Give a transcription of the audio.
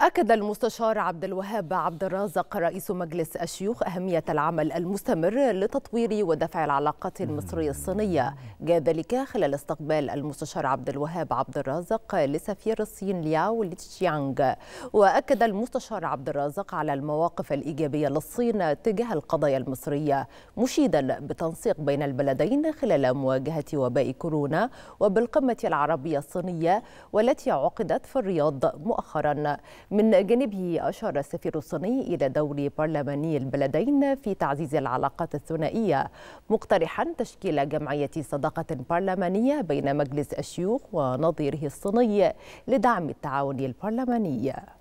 أكد المستشار عبد الوهاب عبد الرازق رئيس مجلس الشيوخ أهمية العمل المستمر لتطوير ودفع العلاقات المصرية الصينية جاء ذلك خلال استقبال المستشار عبد الوهاب عبد الرازق لسفير الصين لياو لتشيانغ وأكد المستشار عبد الرازق على المواقف الإيجابية للصين تجاه القضايا المصرية مشيدا بتنسيق بين البلدين خلال مواجهة وباء كورونا وبالقمة العربية الصينية والتي عقدت في الرياض مؤخرا من جانبه أشار السفير الصيني إلى دور برلماني البلدين في تعزيز العلاقات الثنائية مقترحا تشكيل جمعية صداقة برلمانية بين مجلس الشيوخ ونظيره الصيني لدعم التعاون البرلماني